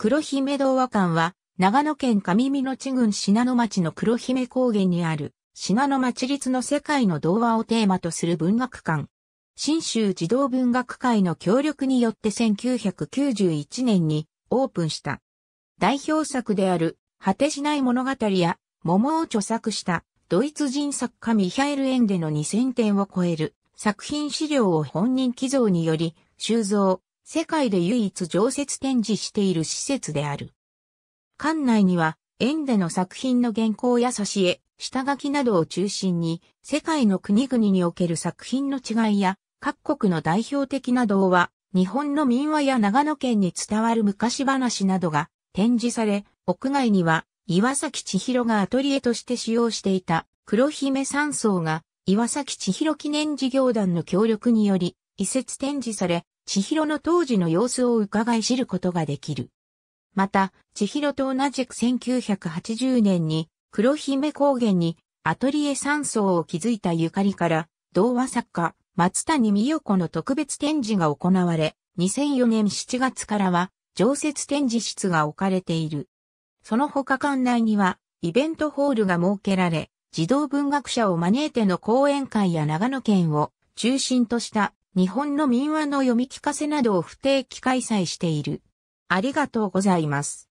黒姫童話館は、長野県上美野地郡信濃町の黒姫高原にある、信濃町立の世界の童話をテーマとする文学館。新州児童文学会の協力によって1991年にオープンした。代表作である、果てしない物語や、桃を著作したドイツ人作家ミヒャエル・エンデの2000点を超える作品資料を本人寄贈により収蔵、世界で唯一常設展示している施設である。館内には、園での作品の原稿や差し絵、下書きなどを中心に、世界の国々における作品の違いや、各国の代表的な童話、日本の民話や長野県に伝わる昔話などが展示され、屋外には岩崎千尋がアトリエとして使用していた黒姫山荘が岩崎千尋記念事業団の協力により移設展示され、千尋の当時の様子を伺い知ることができる。また、千尋と同じく1980年に黒姫高原にアトリエ山荘を築いたゆかりから、童話作家、松谷美代子の特別展示が行われ、2004年7月からは常設展示室が置かれている。その他館内にはイベントホールが設けられ、児童文学者を招いての講演会や長野県を中心とした日本の民話の読み聞かせなどを不定期開催している。ありがとうございます。